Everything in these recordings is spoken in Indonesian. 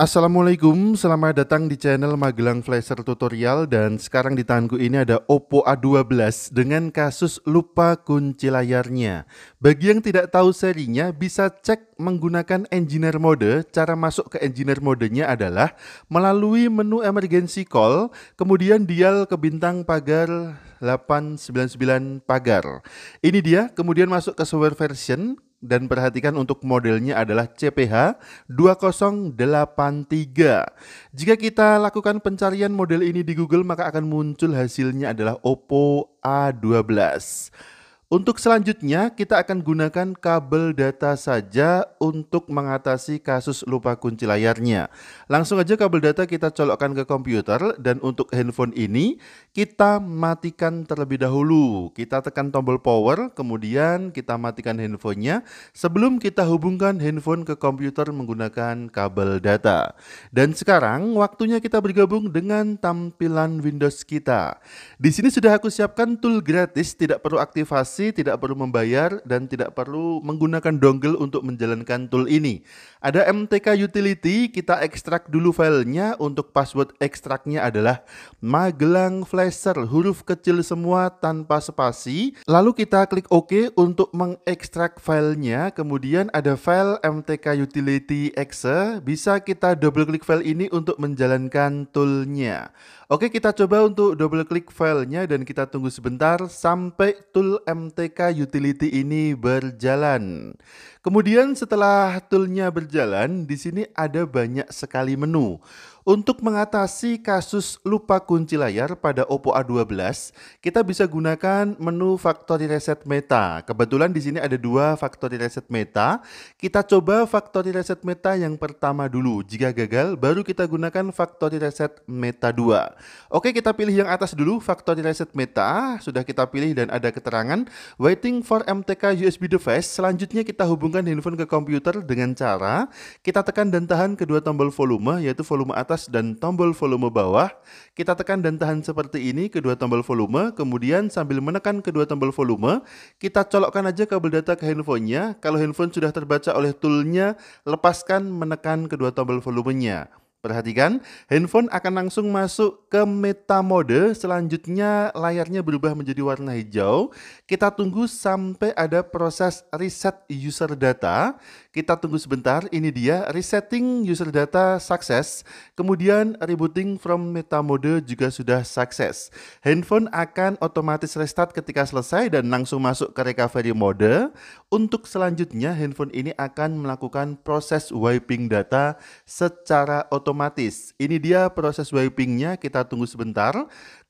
Assalamualaikum, selamat datang di channel Magelang Flasher Tutorial dan sekarang di tanganku ini ada Oppo A12 dengan kasus lupa kunci layarnya. Bagi yang tidak tahu serinya bisa cek menggunakan engineer mode. Cara masuk ke engineer modenya adalah melalui menu emergency call, kemudian dial ke bintang pagar 899 pagar. Ini dia, kemudian masuk ke software version, dan perhatikan untuk modelnya adalah CPH 2083. Jika kita lakukan pencarian model ini di Google maka akan muncul hasilnya adalah Oppo A12. Untuk selanjutnya, kita akan gunakan kabel data saja untuk mengatasi kasus lupa kunci layarnya. Langsung aja kabel data kita colokkan ke komputer dan untuk handphone ini kita matikan terlebih dahulu. Kita tekan tombol power, kemudian kita matikan handphonenya sebelum kita hubungkan handphone ke komputer menggunakan kabel data. Dan sekarang waktunya kita bergabung dengan tampilan Windows kita. Di sini sudah aku siapkan tool gratis, tidak perlu aktivasi aplikasi, tidak perlu membayar, dan tidak perlu menggunakan dongle untuk menjalankan tool ini. Ada MTK Utility, kita ekstrak dulu filenya. Untuk password ekstraknya adalah Magelang Flasher, huruf kecil semua tanpa spasi. Lalu kita klik OK untuk mengekstrak filenya. Kemudian ada file MTK Utility Exe. Bisa kita double klik file ini untuk menjalankan toolnya. Oke, kita coba untuk double klik filenya dan kita tunggu sebentar sampai tool MTK MTK Utility ini berjalan. Kemudian setelah toolnya berjalan, di sini ada banyak sekali menu. Untuk mengatasi kasus lupa kunci layar pada Oppo A12, kita bisa gunakan menu Factory Reset Meta. Kebetulan di sini ada dua Factory Reset Meta. Kita coba Factory Reset Meta yang pertama dulu. Jika gagal, baru kita gunakan Factory Reset Meta 2. Oke, kita pilih yang atas dulu, Factory Reset Meta. Sudah kita pilih dan ada keterangan waiting for MTK USB device. Selanjutnya kita hubungkan handphone ke komputer dengan cara kita tekan dan tahan kedua tombol volume, yaitu volume atas atas dan tombol volume bawah. Kita tekan dan tahan seperti ini kedua tombol volume, kemudian sambil menekan kedua tombol volume, kita colokkan aja kabel data ke handphonenya. Kalau handphone sudah terbaca oleh toolnya, lepaskan menekan kedua tombol volumenya. Perhatikan, handphone akan langsung masuk ke meta mode, selanjutnya layarnya berubah menjadi warna hijau. Kita tunggu sampai ada proses reset user data. Kita tunggu sebentar, ini dia resetting user data sukses. Kemudian rebooting from meta mode juga sudah sukses. Handphone akan otomatis restart ketika selesai dan langsung masuk ke recovery mode. Untuk selanjutnya, handphone ini akan melakukan proses wiping data secara otomatis otomatis. Ini dia proses wipingnya, kita tunggu sebentar.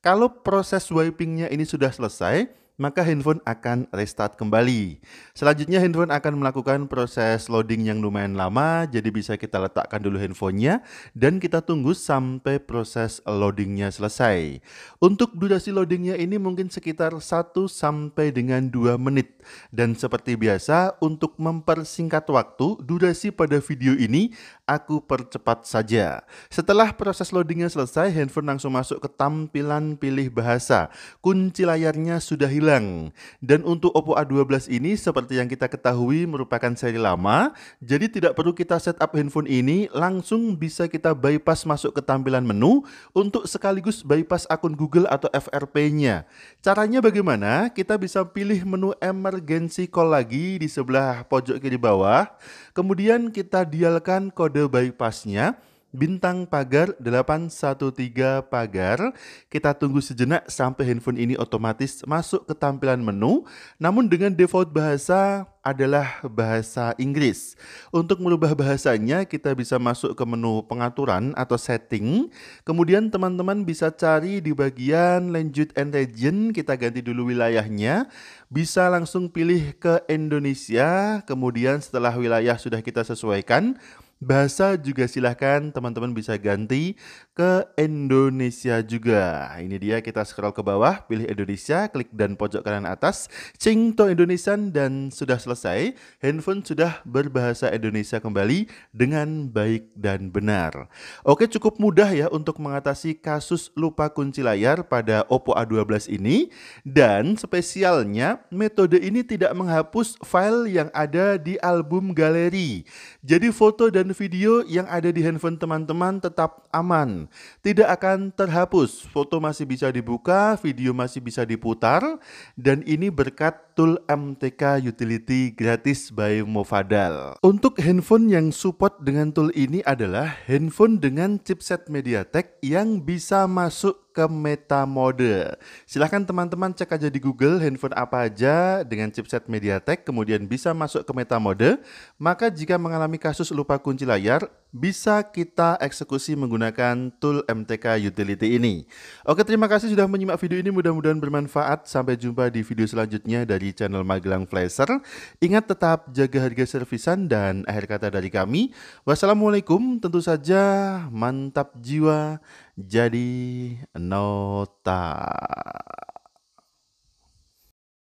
Kalau proses wipingnya ini sudah selesai, maka handphone akan restart kembali. Selanjutnya handphone akan melakukan proses loading yang lumayan lama, jadi bisa kita letakkan dulu handphonenya dan kita tunggu sampai proses loadingnya selesai. Untuk durasi loadingnya ini mungkin sekitar 1 sampai dengan 2 menit. Dan seperti biasa, untuk mempersingkat waktu, durasi pada video ini aku percepat saja. Setelah proses loadingnya selesai, handphone langsung masuk ke tampilan pilih bahasa. Kunci layarnya sudah hilang hilang. Dan untuk Oppo A12 ini seperti yang kita ketahui merupakan seri lama, jadi tidak perlu kita setup handphone ini, langsung bisa kita bypass masuk ke tampilan menu untuk sekaligus bypass akun Google atau FRP-nya. Caranya bagaimana? Kita bisa pilih menu emergency call lagi di sebelah pojok kiri bawah, kemudian kita dialkan kode bypassnya, nya Bintang Pagar 813 Pagar. Kita tunggu sejenak sampai handphone ini otomatis masuk ke tampilan menu, namun dengan default bahasa adalah bahasa Inggris. Untuk merubah bahasanya, kita bisa masuk ke menu pengaturan atau setting. Kemudian teman-teman bisa cari di bagian lanjut and region, kita ganti dulu wilayahnya. Bisa langsung pilih ke Indonesia, kemudian setelah wilayah sudah kita sesuaikan, Bahasa juga silahkan teman-teman bisa ganti ke Indonesia juga. Ini dia kita scroll ke bawah, pilih Indonesia, klik dan pojok kanan atas, cing to Indonesian dan sudah selesai. Handphone sudah berbahasa Indonesia kembali dengan baik dan benar. Oke cukup mudah ya untuk mengatasi kasus lupa kunci layar pada Oppo A12 ini. Dan spesialnya metode ini tidak menghapus file yang ada di album galeri. Jadi foto dan video yang ada di handphone teman-teman tetap aman. Tidak akan terhapus, foto masih bisa dibuka, video masih bisa diputar, dan ini berkat Tool MTK Utility gratis by Movadal. Untuk handphone yang support dengan tool ini adalah handphone dengan chipset MediaTek yang bisa masuk ke Meta Mode. Silahkan teman-teman cek aja di Google handphone apa aja dengan chipset MediaTek kemudian bisa masuk ke Meta Mode. Maka jika mengalami kasus lupa kunci layar, bisa kita eksekusi menggunakan tool MTK Utility ini. Oke, terima kasih sudah menyimak video ini. Mudah-mudahan bermanfaat. Sampai jumpa di video selanjutnya dari channel Magelang Flasher. Ingat tetap jaga harga servisan dan akhir kata dari kami. Wassalamualaikum. Tentu saja mantap jiwa jadi nota.